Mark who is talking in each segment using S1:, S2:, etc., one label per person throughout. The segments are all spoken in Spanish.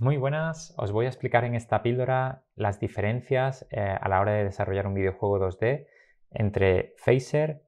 S1: Muy buenas, os voy a explicar en esta píldora las diferencias eh, a la hora de desarrollar un videojuego 2D entre Phaser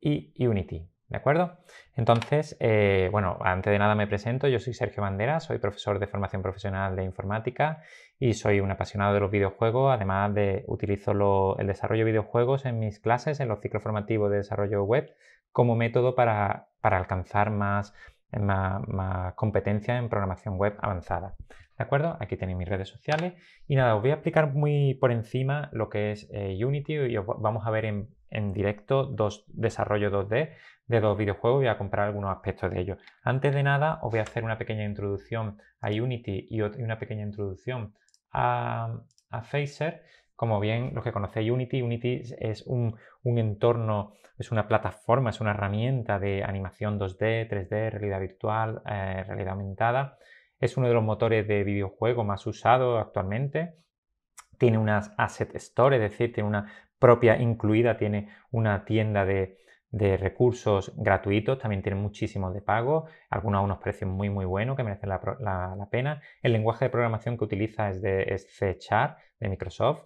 S1: y Unity. ¿De acuerdo? Entonces, eh, bueno, antes de nada me presento, yo soy Sergio Bandera, soy profesor de formación profesional de informática y soy un apasionado de los videojuegos, además de utilizo el desarrollo de videojuegos en mis clases, en los ciclos formativos de desarrollo web, como método para, para alcanzar más más, competencia en programación web avanzada. ¿De acuerdo? Aquí tenéis mis redes sociales. Y nada, os voy a explicar muy por encima lo que es eh, Unity y os vamos a ver en, directo dos desarrollo 2D de dos videojuegos y voy a comprar algunos aspectos de ellos. Antes de nada, os voy a hacer una pequeña introducción a Unity y, una pequeña introducción a, a Phaser como bien los que conocéis Unity, Unity es un, entorno, es una plataforma, es una herramienta de animación 2D, 3D, realidad virtual, eh, realidad aumentada. Es uno de los motores de videojuego más usados actualmente. Tiene unas asset store, es decir, tiene una propia incluida, tiene una tienda de, recursos gratuitos, también tiene muchísimos de pago, algunos a unos precios muy muy buenos que merecen la, pena. El lenguaje de programación que utiliza es de es C Char de Microsoft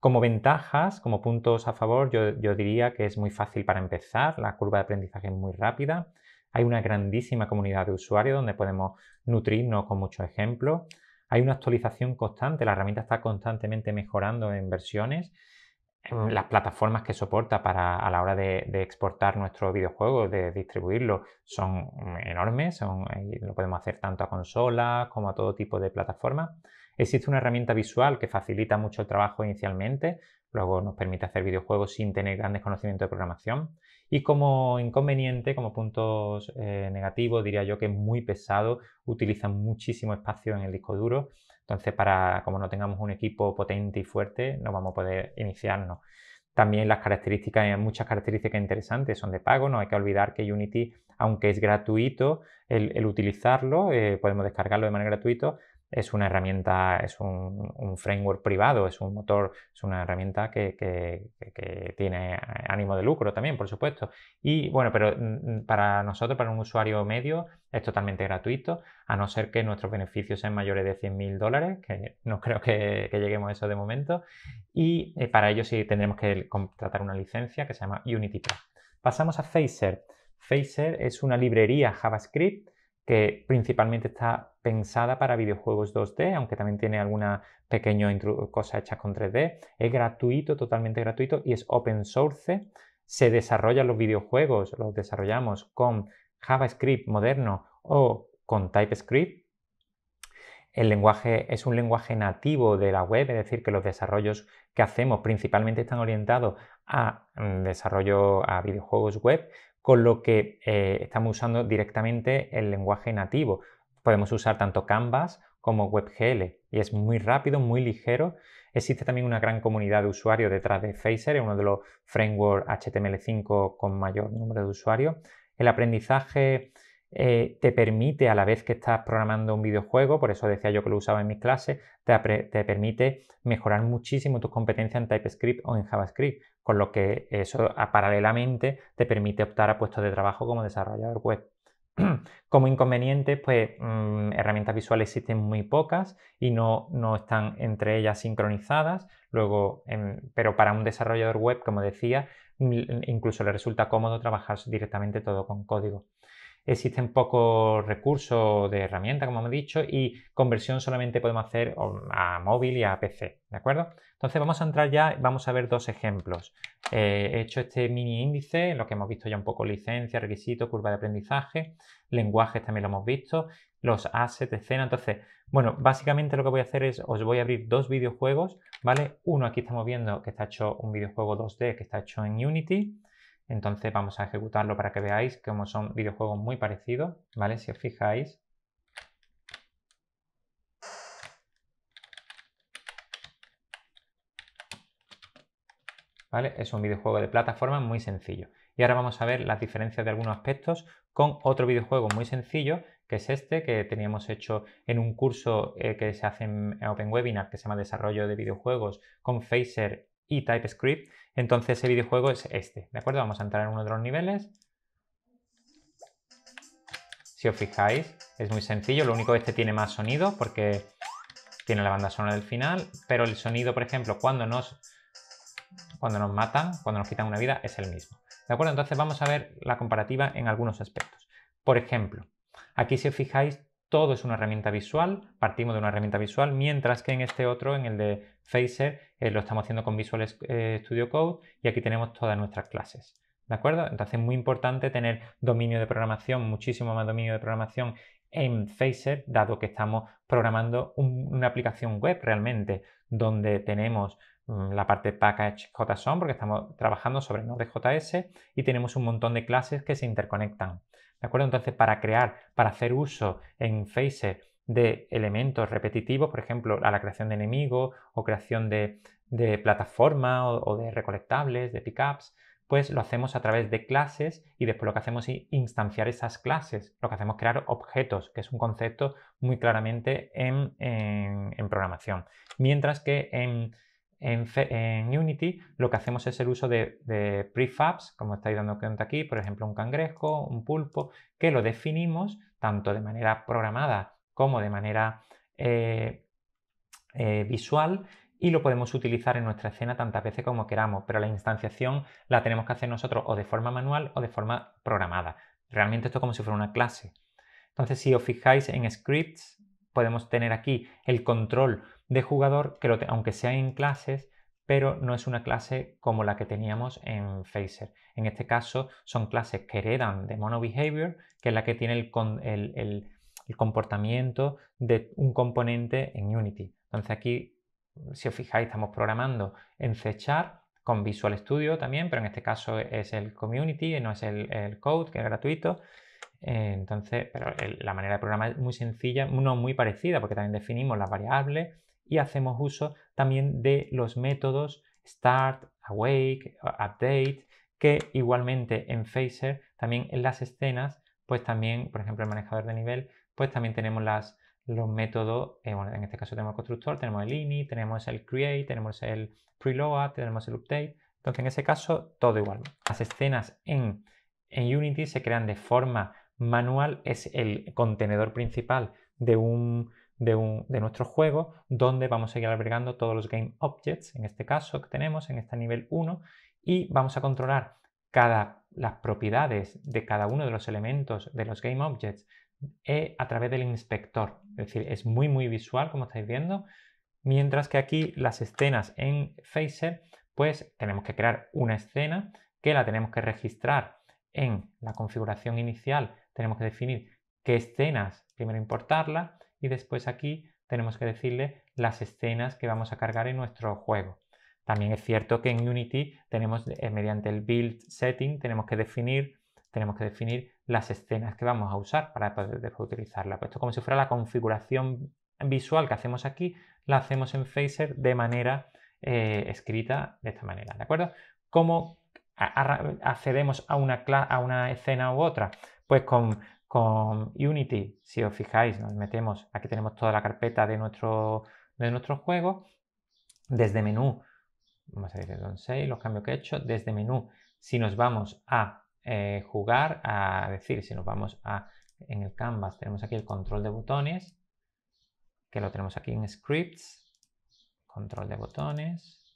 S1: como ventajas, como puntos a favor, yo, diría que es muy fácil para empezar, la curva de aprendizaje es muy rápida, hay una grandísima comunidad de usuarios donde podemos nutrirnos con muchos ejemplos, hay una actualización constante, la herramienta está constantemente mejorando en versiones, las plataformas que soporta para, a la hora de, exportar nuestro videojuego, de distribuirlo, son enormes, lo podemos hacer tanto a consolas como a todo tipo de plataformas. Existe una herramienta visual que facilita mucho el trabajo inicialmente, luego nos permite hacer videojuegos sin tener grandes conocimientos de programación. Y como inconveniente, como puntos eh, negativos, diría yo que es muy pesado, utiliza muchísimo espacio en el disco duro. Entonces, para como no tengamos un equipo potente y fuerte, no vamos a poder iniciarnos. También las características, muchas características interesantes son de pago. No hay que olvidar que Unity, aunque es gratuito, el, utilizarlo, eh, podemos descargarlo de manera gratuita, es una herramienta, es un, framework privado, es un motor, es una herramienta que, tiene ánimo de lucro también, por supuesto. Y bueno, pero mm, para nosotros, para un usuario medio, es totalmente gratuito, a no ser que nuestros beneficios sean mayores de 100.000 dólares, que no creo que, lleguemos a eso de momento. Y eh, para ello sí tendremos que contratar una licencia que se llama Unity Pro. Pasamos a Phaser. Phaser es una librería JavaScript que principalmente está pensada para videojuegos 2D, aunque también tiene alguna pequeña cosa hecha con 3D. Es gratuito, totalmente gratuito y es open source. Se desarrollan los videojuegos, los desarrollamos con JavaScript moderno o con TypeScript. El lenguaje es un lenguaje nativo de la web, es decir, que los desarrollos que hacemos principalmente están orientados a mm, desarrollo a videojuegos web, con lo que eh, estamos usando directamente el lenguaje nativo. Podemos usar tanto Canvas como WebGL y es muy rápido, muy ligero. Existe también una gran comunidad de usuarios detrás de Phaser, es uno de los frameworks HTML5 con mayor número de usuarios. El aprendizaje eh, te permite, a la vez que estás programando un videojuego, por eso decía yo que lo usaba en mis clases, te, te permite mejorar muchísimo tus competencias en TypeScript o en JavaScript, con lo que eso paralelamente te permite optar a puestos de trabajo como desarrollador web. Como inconveniente, pues mm, herramientas visuales existen muy pocas y no, están entre ellas sincronizadas. Em, pero para un desarrollador web, como decía, mm, incluso le resulta cómodo trabajar directamente todo con código existen pocos recursos de herramienta, como hemos dicho, y conversión solamente podemos hacer a móvil y a PC, ¿de acuerdo? Entonces vamos a entrar ya, vamos a ver dos ejemplos. Eh, he hecho este mini índice, en lo que hemos visto ya un poco licencia, requisito, curva de aprendizaje, lenguajes también lo hemos visto, los assets, escena, entonces, bueno, básicamente lo que voy a hacer es, os voy a abrir dos videojuegos, ¿vale? Uno aquí estamos viendo que está hecho un videojuego 2D que está hecho en Unity, entonces vamos a ejecutarlo para que veáis cómo son videojuegos muy parecidos, ¿vale? Si os fijáis. ¿Vale? Es un videojuego de plataforma muy sencillo. Y ahora vamos a ver las diferencias de algunos aspectos con otro videojuego muy sencillo, que es este, que teníamos hecho en un curso eh, que se hace en Open Webinar, que se llama Desarrollo de Videojuegos con Phaser y TypeScript. Entonces ese videojuego es este, ¿de acuerdo? Vamos a entrar en uno de los niveles. Si os fijáis, es muy sencillo. Lo único que este tiene más sonido porque tiene la banda sonora del final, pero el sonido, por ejemplo, cuando nos, cuando nos matan, cuando nos quitan una vida, es el mismo. ¿De acuerdo? Entonces vamos a ver la comparativa en algunos aspectos. Por ejemplo, aquí si os fijáis, todo es una herramienta visual, partimos de una herramienta visual, mientras que en este otro, en el de Phaser, eh, lo estamos haciendo con Visual eh, Studio Code y aquí tenemos todas nuestras clases. ¿De acuerdo? Entonces es muy importante tener dominio de programación, muchísimo más dominio de programación en Phaser, dado que estamos programando una aplicación web realmente, donde tenemos mm, la parte package JSON, porque estamos trabajando sobre Node.js y tenemos un montón de clases que se interconectan. ¿De acuerdo? Entonces, para crear, para hacer uso en Phaser de elementos repetitivos, por ejemplo, a la creación de enemigos o creación de, de o, de recolectables, de pickups, pues lo hacemos a través de clases y después lo que hacemos es instanciar esas clases. Lo que hacemos es crear objetos, que es un concepto muy claramente en, en, en programación. Mientras que en en, Unity lo que hacemos es el uso de, prefabs, como estáis dando cuenta aquí, por ejemplo un cangrejo, un pulpo, que lo definimos tanto de manera programada como de manera eh, eh, visual y lo podemos utilizar en nuestra escena tantas veces como queramos, pero la instanciación la tenemos que hacer nosotros o de forma manual o de forma programada. Realmente esto es como si fuera una clase. Entonces si os fijáis en scripts, podemos tener aquí el control de jugador, que aunque sea en clases, pero no es una clase como la que teníamos en Phaser. En este caso son clases que heredan de Mono que es la que tiene el, comportamiento de un componente en Unity. Entonces aquí, si os fijáis, estamos programando en C con Visual Studio también, pero en este caso es el Community, no es el Code, que es gratuito. Eh, entonces, pero la manera de programar es muy sencilla, no muy parecida, porque también definimos las variables y hacemos uso también de los métodos start, awake, update, que igualmente en Phaser, también en las escenas, pues también, por ejemplo, el manejador de nivel, pues también tenemos los métodos, eh, bueno, en este caso tenemos el constructor, tenemos el init, tenemos el create, tenemos el preload, tenemos el update. Entonces, en ese caso, todo igual. Las escenas en Unity se crean de forma Manual es el contenedor principal de, de, nuestro juego donde vamos a ir albergando todos los game objects, en este caso que tenemos en este nivel 1, y vamos a controlar cada, las propiedades de cada uno de los elementos de los game objects eh, a través del inspector. Es decir, es muy muy visual como estáis viendo, mientras que aquí las escenas en Phaser, pues tenemos que crear una escena que la tenemos que registrar en la configuración inicial tenemos que definir qué escenas, primero importarla y después aquí tenemos que decirle las escenas que vamos a cargar en nuestro juego. También es cierto que en Unity tenemos, eh, mediante el build setting, tenemos que definir tenemos que definir las escenas que vamos a usar para poder utilizarla. Pues esto como si fuera la configuración visual que hacemos aquí, la hacemos en Phaser de manera eh, escrita de esta manera, ¿de acuerdo? ¿Cómo accedemos a una, a una escena u otra? Pues con, con Unity, si os fijáis, nos metemos, aquí tenemos toda la carpeta de nuestro, de nuestro juego, desde menú, vamos a ir 6, los cambios que he hecho, desde menú, si nos vamos a eh, jugar, a decir, si nos vamos a, en el canvas tenemos aquí el control de botones, que lo tenemos aquí en scripts, control de botones,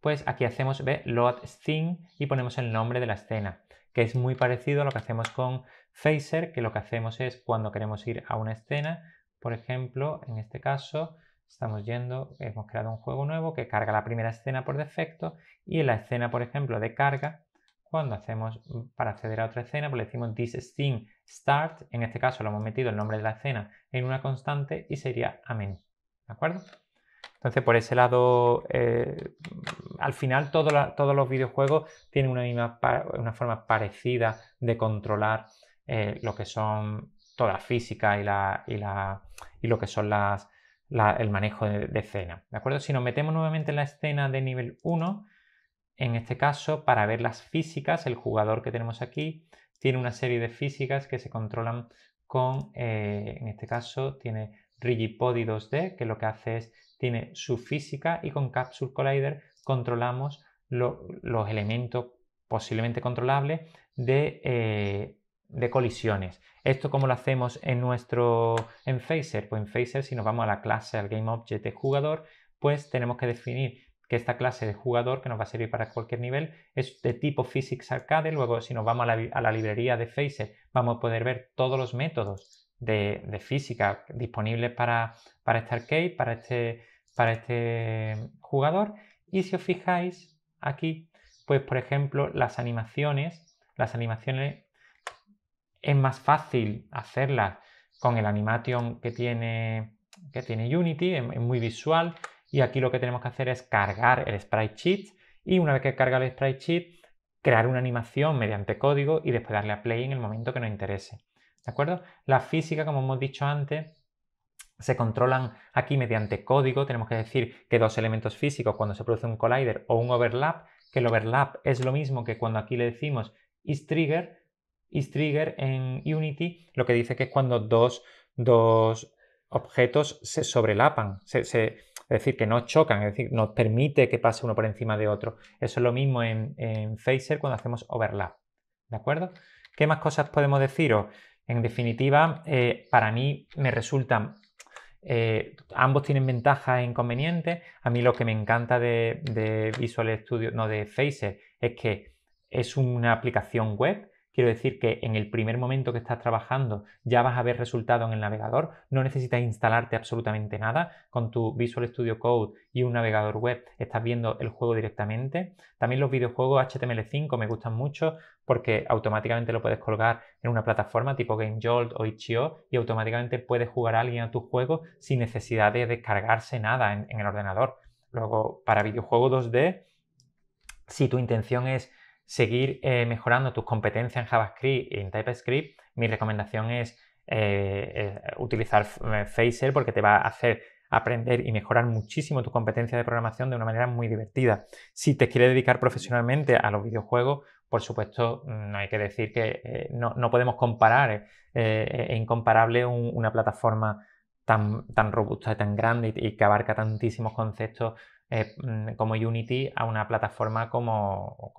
S1: pues aquí hacemos, ve, load scene y ponemos el nombre de la escena que es muy parecido a lo que hacemos con Phaser, que lo que hacemos es cuando queremos ir a una escena, por ejemplo, en este caso, estamos yendo, hemos creado un juego nuevo que carga la primera escena por defecto y en la escena, por ejemplo, de carga, cuando hacemos para acceder a otra escena, pues le decimos this scene start, en este caso lo hemos metido el nombre de la escena en una constante y sería Amen, ¿de acuerdo? Entonces, por ese lado, eh, al final todos los videojuegos tienen una, una forma parecida de controlar eh, lo que son toda la física y, lo que son el manejo de, escena. ¿De acuerdo? Si nos metemos nuevamente en la escena de nivel 1, en este caso, para ver las físicas, el jugador que tenemos aquí tiene una serie de físicas que se controlan con, eh, en este caso, tiene Rigipodi 2D, que lo que hace es tiene su física y con Capsule Collider controlamos los elementos posiblemente controlables eh, de, colisiones. ¿Esto cómo lo hacemos en nuestro en Phaser? Pues en Phaser, si nos vamos a la clase, al GameObject de jugador, pues tenemos que definir que esta clase de jugador, que nos va a servir para cualquier nivel, es de tipo Physics Arcade. Luego, si nos vamos a la, a la librería de Phaser, vamos a poder ver todos los métodos de, física disponibles para, para este arcade, para este, para este jugador. Y si os fijáis aquí, pues por ejemplo, las animaciones, las animaciones es más fácil hacerlas con el animation que tiene, que tiene Unity, es, es muy visual. Y aquí lo que tenemos que hacer es cargar el sprite sheet y una vez que carga el sprite sheet, crear una animación mediante código y después darle a play en el momento que nos interese. ¿De acuerdo? La física, como hemos dicho antes, se controlan aquí mediante código. Tenemos que decir que dos elementos físicos, cuando se produce un collider o un overlap, que el overlap es lo mismo que cuando aquí le decimos is trigger, is trigger en Unity, lo que dice que es cuando dos, objetos se sobrelapan, es decir, que no chocan, es decir, nos permite que pase uno por encima de otro. Eso es lo mismo en, en Phaser cuando hacemos overlap. ¿De acuerdo? ¿Qué más cosas podemos deciros? En definitiva, eh, para mí me resultan eh, ambos tienen ventajas e inconvenientes. A mí lo que me encanta de, de Visual Studio, no de Faces, es que es una aplicación web Quiero decir que en el primer momento que estás trabajando ya vas a ver resultado en el navegador, no necesitas instalarte absolutamente nada, con tu Visual Studio Code y un navegador web estás viendo el juego directamente. También los videojuegos HTML5 me gustan mucho porque automáticamente lo puedes colgar en una plataforma tipo GameJolt o Itch.io y automáticamente puedes jugar a alguien a tu juego sin necesidad de descargarse nada en, en el ordenador. Luego, para videojuegos 2D, si tu intención es seguir eh, mejorando tus competencias en JavaScript y en TypeScript, mi recomendación es eh, eh, utilizar Phaser porque te va a hacer aprender y mejorar muchísimo tu competencia de programación de una manera muy divertida. Si te quieres dedicar profesionalmente a los videojuegos, por supuesto, mm, no hay que decir que no, podemos comparar, es e incomparable una plataforma tan, robusta y tan grande y, que abarca tantísimos conceptos eh, mm, como Unity a una plataforma como,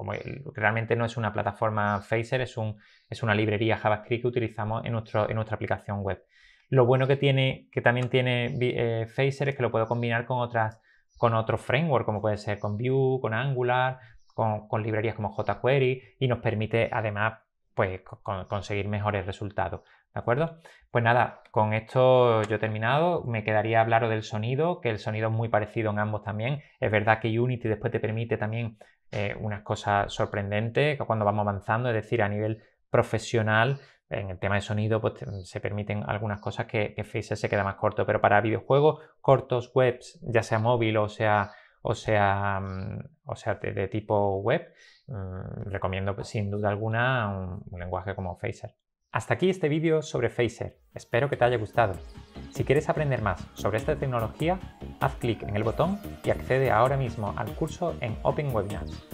S1: realmente no es una plataforma Phaser, es, un, es una librería JavaScript que utilizamos en, nuestra aplicación web. Lo bueno que, tiene, que también tiene eh, Phaser es que lo puedo combinar con, otras, con otros frameworks, como puede ser con Vue, con Angular, con, librerías como jQuery y nos permite además pues, conseguir mejores resultados. ¿De acuerdo? Pues nada, con esto yo he terminado. Me quedaría hablaros del sonido, que el sonido es muy parecido en ambos también. Es verdad que Unity después te permite también eh, unas cosas sorprendentes cuando vamos avanzando, es decir, a nivel profesional, en el tema de sonido, pues se permiten algunas cosas que, Phaser se queda más corto, pero para videojuegos cortos, webs, ya sea móvil o sea o sea, mm, o sea de, tipo web, mm, recomiendo pues, sin duda alguna un, lenguaje como Phaser hasta aquí este vídeo sobre Phaser, espero que te haya gustado. Si quieres aprender más sobre esta tecnología, haz clic en el botón y accede ahora mismo al curso en Open Webinars.